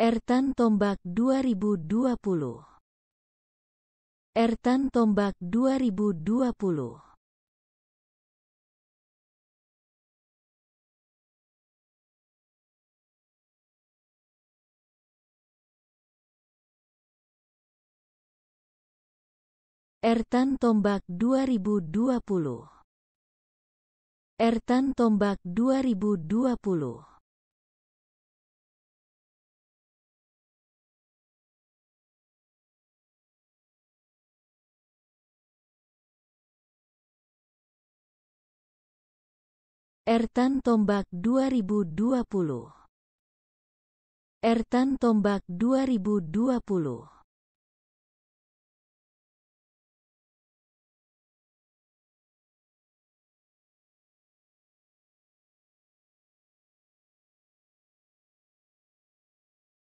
Ertan Tombak 2020 Ertan Tombak 2020 Ertan Tombak 2020 Ertan Tombak 2020 Ertan Tombak 2020 Ertan Tombak 2020